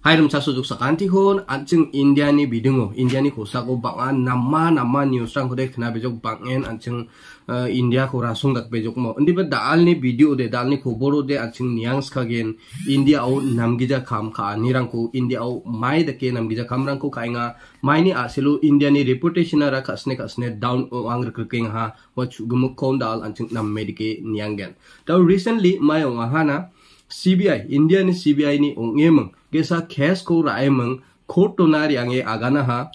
Hai Hayrum sa sujuk sakanti hon anjing India ni indiani kosako bangwa nama nama niusang kudek kena bejok bangen anjing eh, india ko rasung dak bejok mo ndi be dal ni video de dal ni koboro de anjing niang skagen india au nam gija kam ka nirangku india au mai dake nam gija kam rangku ka inga mai ni asilu indiani reputation ara raka snek asne down o angr kriking ha wach gumuk kon dal anjing nam medike niang gan. tau recently mai o hana CBI, India ni CBI ni ong emang 게사 캐스코 agana ha US 아가나하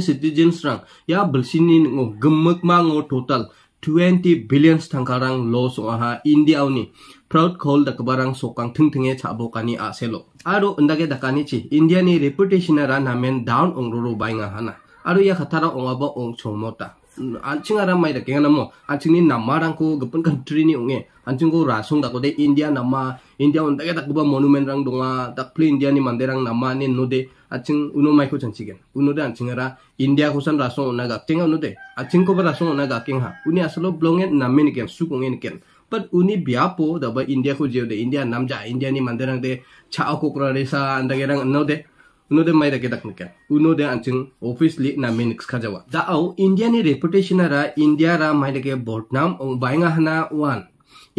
citizens rang ya 불신이 ngo gemek ma ngo total 20 billion tangkarang lo soaha India ni proud call da kabarang sokang thing thinge kani aselo aro undage dakani chi India ni reputation ra namen down ongroro bainga hana aro ya khatara ongaba ong chomota a n c i n g aram mai da kenga namo a n c i n g ni nama rang k u g e p e n country ni unge anching ko rasung da ko de india nama india on da kuba monument rang donga da k play india ni mande rang nama ni no de anching uno mai ko chanchigen uno de anching ara india ko san rasung ona ga tenga n o de anching ko ba rasung ona ga kenga h uni aslo a b l o n g e namme ni ken sukung ni ken but uni biapo da ba india ko j e o de india namja india ni mande rang de chao ko kra resa anda k e r a n g no de उनो दे माइरा के दखने क्या उनो दे अंचिंग ऑफिसली ना मिनिक्स खा जावा दाओ इंडिया ने रेपुटेशन रा इंडिया रा माइरा के बोटनाम और बाइंगा हना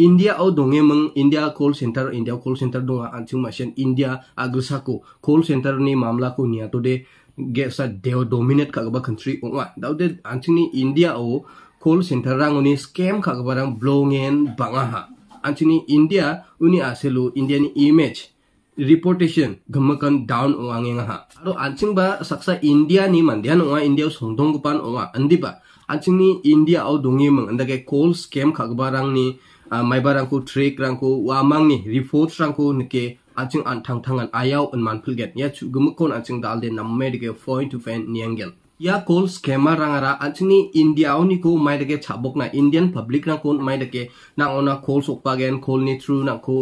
India au donge meng India call center India call center donga anjing masian India agusako call center ni mamla ko niya to de sa deo dominate kagaba country onga dau de anchung ni India au call center rangoni scam kagaba rang blongen ha. Anjing ni India uni aselu India ni image reportation gemakan down uang yang ha aro ancing ba saksa India ni mandian uang India us hongdong uang andi ba ancing ni India au dongi meng anda ke coal scam kagbarang ni uh, mai barang ko trick rang ko wamang ni report rang ko nike ancing antang tangan ayau en manpil get ya chu gemakon ancing dal de namme de point to fan niangel या कोल स्केमा रंगारा आजनि इंडिया को माइदे छाबोकना Indian public ना कौन माइदे ना उन्हें कोल सोपागेन कोल नि थ्रू ना को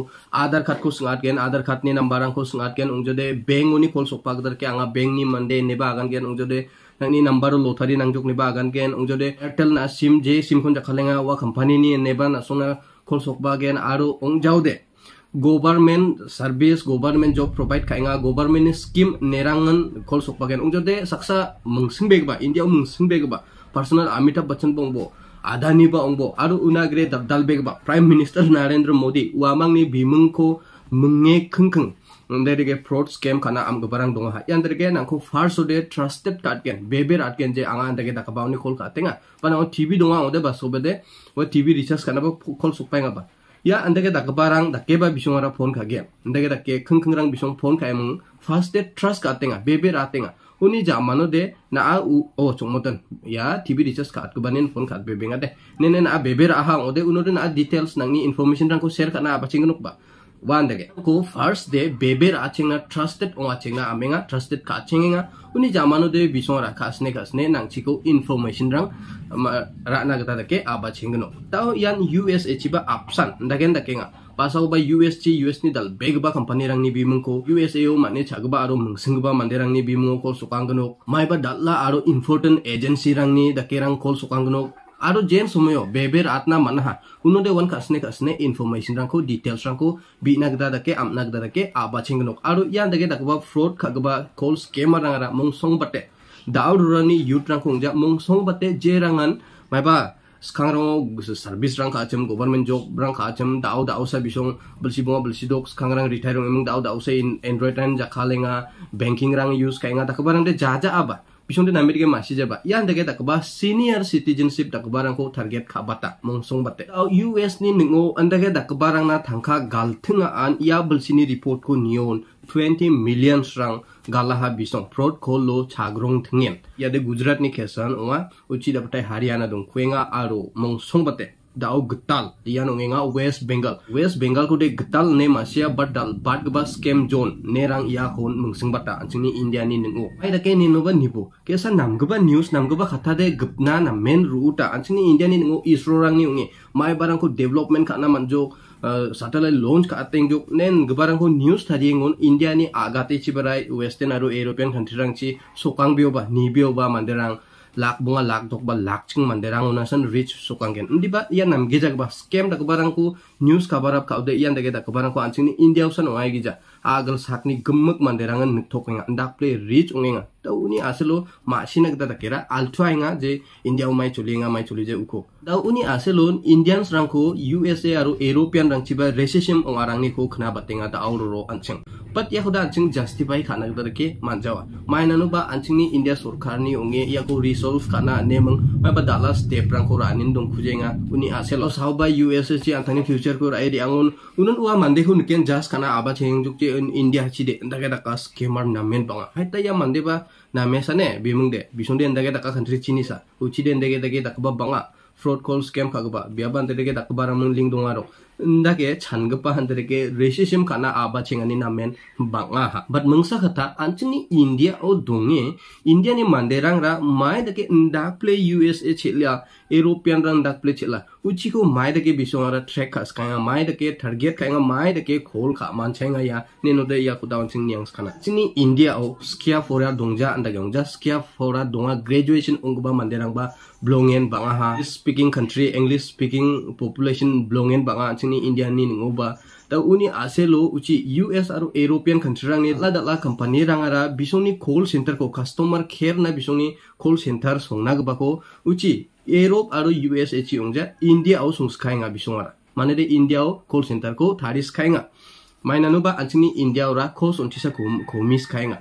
आधार कार्ड को सुगागेन आधार कार्ड नि नंबर को सुगागेन उनजदे बैंक उन्नी कोल सोपागदर के आंगा बैंक नि मंडे नेबा आगन गेन उनजदे नि नंबर लोथारी नंगजोक नेबा आगन गेन उनजदे एयरटेल ना सिम जे सिम को जखलेंगा वा कंपनी नि नेबा ना सोना कोल सोपागेन आरो उनजाउदे government service government job provide खाएंगा गवर्नमेंट स्कीम नेरांगन खोल सौपागन उनजे सक्सा मंगसिनबेगबा इंडिया मंगसिनबेगबा पर्सनल अमिताभ बच्चन बंगबो आदानी बंगबो आरो उनाग्रे दबदाल बेगबा प्राइम मिनिस्टर नरेंद्र मोदी उवामांगनि बिमुंखो मुंगे खंखं उनदेरगे फ्रॉड स्कैम खाना आमगो बरांग दङ हा यानदेरगे नांखौ फर्स्ट डे ट्रस्टेड कार्डगेन बेबेर आटगेन जे आङा आन्दगे दाखा बावनि खोल खातेङा बानाव टिभि दङ आङो दे बासोबे दे ओ टिभि रिचार्ज खाना खोल सौपाङा बा ya anda kita barang, tak keba bisa orang phone kagem anda tak ke keng keng rang bisa ng phone kaya mung first day trust katenga bebe ratenga uni zaman ode na a oh o cung moten ya tv recharge kat kebanin phone kat bebe ngade nene na a bebe raha ode unode na details nang ni information rang ko share na apa cing nuk ba wan dage ko first de bebe ra chinga trusted o chinga amenga trusted ka chinga uni jamanu de biso ra khasne khasne nang chiko information rang ra na gata dake aba chingno ta yan us echiba apsan dagen dake nga pasau ba US chi US ni dal begba company rang ni bimung ko USA o mane chagba aro mungsingba mande rang ni bimung ko sukang gno mai ba dalla aro important agency rang ni dake rang kol sukang gno आरो जेन समय बेबे आतना मनहा उन्होंने वन खासने कसने इनफॉर्मेशन रंगको डिटेल्स रंगको बिनागदा दके आमनागदा दके आबाचिंग नोक आरो यान दके दकबा फ्रॉड खगबा कॉल स्कैमर रंगरा मंगसोंग बटे दाउड रनि रंग रंगको जा मंगसोंग बटे जे रंगन माबा स्खां रंग सर्विस रंग खाचम गवर्नमेंट जॉब रंग खाचम दाउ दाउ सा बिसों बलसि बोंगा बलसि दक स्खां रंग रिटायर रंग दाउ दाउ से एंड्रॉइड रंग जाखा लेंगा बैंकिंग रंग यूज कायंगा दकबा रंग दे जा आबा pisung tu namit ke masih jeba yang dekat tak keba senior citizenship tak keba rangko target kabata mongsong bate au US ni ningo anda ke tak keba rang na thangka galthinga an ya bulsini report ko nion 20 million rang galaha bisong prot ko lo chagrong thingen ya de gujarat ni khesan wa uchi daptai haryana dong khuenga aro mongsong bate Daugtal yanongenga West Bengal. West Bengal kude getal ne masya badal badgba scam zone nerang ya hon mungsing bata anjingni India ni nungu. Ai da ke ni noba nibo. Kesa namgba news namgba kata de gupna na main ruta anjingni India ni nungu ISRO rang ni unge. Mai barang ko development kana manjo satellite launch का आतेंग जो नेन गबारंग को news थारिए ngôn India ni agate chibrai western aru european country rang chi sokang bioba ni bioba manderang lak bunga lak dok ba lak ching mande rang rich sukang gen ndi ba ya nam gija ba scam da kabarang ku news kabarap ka ude ian da ge da kabarang ku ni india usan wai gija agal sakni gemuk manderangan nuktok ndak play rich ungenga tau uni aselo masina kata kira, althua inga je india umai choli inga mai choli je uko tau uni aselo indians rangko usa aru european rang chiba recession ni ko khna batenga ta auro ro ancheng pat ya kuda ancheng justify khana kata ke manjawa mainanu ba ni india ni unge ya ko resolve ne meng mai ba dala step rangko ranin dong khujenga uni aselo sahoba usa si antani future ko rai di unun uwa mande hu niken jas khana abah cheng juk in india chi de anda ka scammer namen banga hai ta ya mande ba name sa ne bimung de bisung de anda ka ka country chini sa uchi de anda ke ka ba banga fraud call scam ka ya ba biaban de ke ka ba ramung ling dong aro दागे छानगप हंदर खाना आबा छेंगनी ना मेन बांगा हा बट मंगसा खता आंचनी इंडिया ओ दोंगे इंडिया ने मांदे रंगरा माय दके दा प्ले यूएसए छेलिया यूरोपियन रंग दा प्ले छेला उची को माय दके बिसोरा ट्रैक खास काया माय दके टारगेट काया माय दके खोल खा मान छेंगा या नेनो दे या खुदा छिंग नियंस खाना चिनी इंडिया ओ स्किया फोरा दोंजा अंदा गोंजा स्किया फोरा दोंगा ग्रेजुएशन उंगबा मांदे रंगबा ब्लोंगेन बांगा speaking country English speaking population ब्लोंगेन बांगा ni India ni ngoba ta uni aselo uchi US aro European country rang ni la da la company rang ara bisoni call center ko customer care na bisoni call center songna ga ko uchi Europe aro US echi ongja India aw songskai nga bisongara mane de India aw call center ko taris kai nga maina no ba anchini India ra ko sontisa ko ko miss kai nga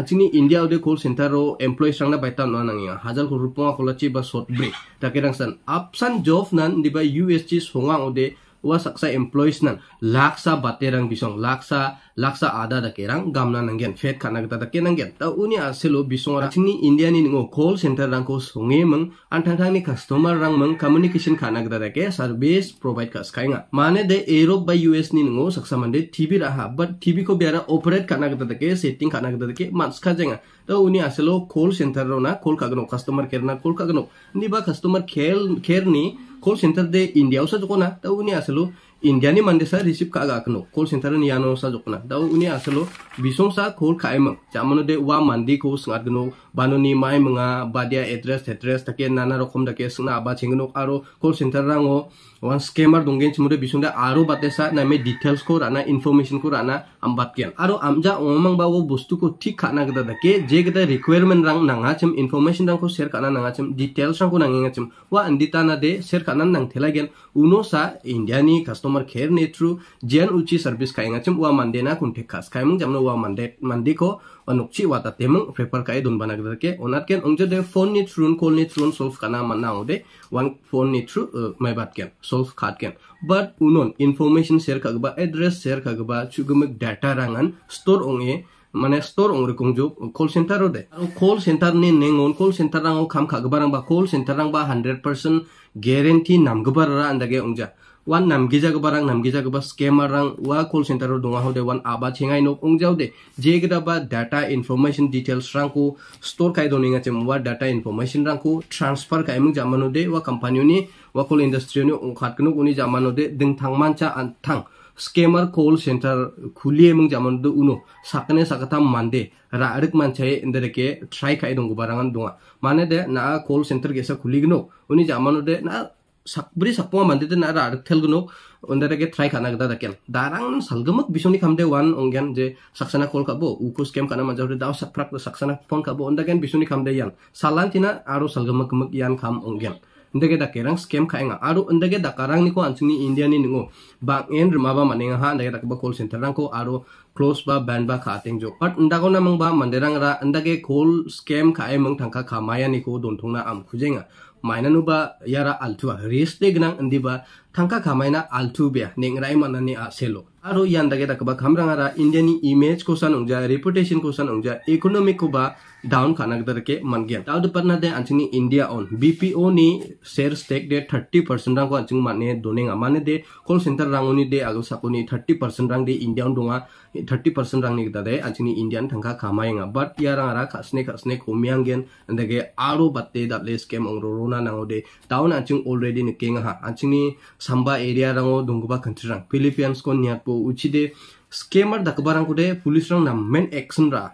আজিনি India উদে call centre ও employees রাং না বাইতা না নাঙ্গিয়া হাজার কো রুপং কলাচি বা সট ব্রে তাকে রাংসান আপসান জব নান দিবা ইউএসজি সোঙা উদে wasak sa employees nan laksa baterang bisong laksa laksa ada da kerang gamna nangen fet khana gata da kenang gen ta uni aselo bisongra chingni india ni ngo call center rang ko songe mang anthang thang ni customer rang mang communication khana gata da ke service provide kas khainga mane de europe by us ni ngo saksa mande tv raha but tv ko bera operate khana gata da ke setting khana gata da ke mans kha jenga ta uni aselo call center ro na call kagno customer care na call kagno ni ba customer care care ni call center de india usa jokona ta uni aselo indiani mandesa risip ka aga kno kol sentara ni yano sa jokna dau uni asalo bisong sa kol ka emang jamano de wa mandi ko sangat gno bano ni mai menga badia address address take nana rokom dake sna aba chengno aro kol sentara rango oh. one scammer donggen chmude bisong da aro bate sa na me details ko rana information ko rana ambat ken aro amja omang ba wo bostu ko thik khana gada dake je gada requirement rang nanga chem information rang ko share kana nanga chem details rang ko nangenga chem wa andita na de share kana nang thela gen uno sa indiani custom customer care ni tru jian uchi service kai ngachum wa mande na kun tekas kai mung jamno wa mande mandi ko anukchi wa ta temung paper kai dun banak da ke onat ken ongje de phone ni tru call ni tru solve kana manna ode one phone ni tru mai bat ken solve khat ken but unon information share kagba address share kagba chugumik data rangan store onge माने store अंगरे कंजो call centre दे call centre ने नेंगोन call centre रांगो खाम खागबारांबा call centre रांगबा 100% ग्यारंटी नामगबारा अंदागे अंजा वन नाम गिजागब रंग नाम गिजागब स्केमर रंग वा कल सेंटर दंगाहदे वन आबा छेगा नो ऊंजाउदे जेगदबा डाटा इनफॉर्मेशन डिटेल्स रंग को स्टोर खादोनिंगाचे मुवा डाटा इनफॉर्मेशन रंग को ट्रांसफर खाइम जामानोदे वा कंपनीयोनि वा कल इंडस्ट्रीयोनि ओंखाटकनो उनि जामानोदे दिंथांगमानचा आंथां स्केमर कल सेंटर खुलिए मंग जामानदो उनो साकने साकथा मानदे राडक मानचाय इंदरके ट्राई खाइदोंगु बारांगन दुङा मानेदे ना कल सेंटर गेसा खुलिगनो उनि जामानोदे ना sakbri sakpo mandite na ra thelgno ondara ke thrai khana gada dakel darang salgamak bisoni kamde wan ongyan je saksana kol kabo uko scam kana ma jawre daw sakprak saksana phone kabo ondagen bisoni khamde yan salan tina aru salgamak mak yan kham ongyan ndege da skem scam khaenga aru ndege da karang ni ko anchni india ni ningo bang en rumaba maninga ha ndege da kol center rang ko close ba ban ba kha teng jo at unda ko namang ba manderang ra unda ge khol scam kha e mang thangkha kha maya ni ko don thungna am khujenga maina nu ba yara altu risk de gnang andi ba thangkha kha maina altu be nengrai manani a selo aro yan dage da ba khamrang ra india ni image ko san ungja reputation ko san ungja economic ko ba down खाना दर के मन गया दाउद पर ना दे अंचनी इंडिया ऑन बीपीओ ने शेयर स्टेक दे 30 परसेंट रंग अंचिंग माने दोनेगा माने दे कॉल सेंटर रंगोनी दे आगो साकोनी 30 परसेंट रंग दे इंडिया ऑन दोंगा 30 persen rang nik dade ajini indian tangka kamainga but yarang ara kasne kasne komianggen andage aro batte datle scam ongrorona nangode down ajing already nikenga ha ajini samba area rango dongba country rang philippines kon nyatpo uchide scammer dakbarang kude police rang nam men action ra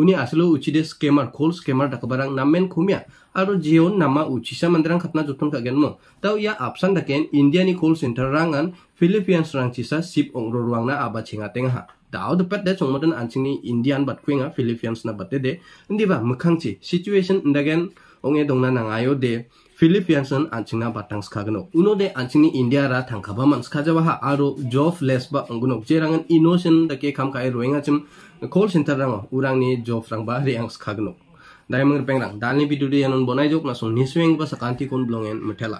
উনি আসলে উচিদে স্কেমার খোল স্কেমার ডাকবারাং নামেন খুমিয়া আর জিওন নামা উচিসা মন্দিরাং খাতনা যতন কাগেন মো তাও ইয়া আপসান ডাকেন ইন্ডিয়ানি খোল সেন্টার রাঙান ফিলিপিয়ান্স রাং চিসা শিব অংরো রুয়াংনা আবা ছেঙা তেঙা dao de pet de chong modan anching ni indian bat a philippines na bat de ndi ba mukhang chi situation ndagen onge dongna ayo de philippines an anching na batang skagno uno de anching ni india ra thangkha ba man skha jawa aro job less ba angunok jerangan innocent da ke kae kai e roinga chim call center rang urang ni job rang ba riang skagno dai mangir pengrang dalni video de yanon bonai jok na song nisweng ba sakanti kon blongen metela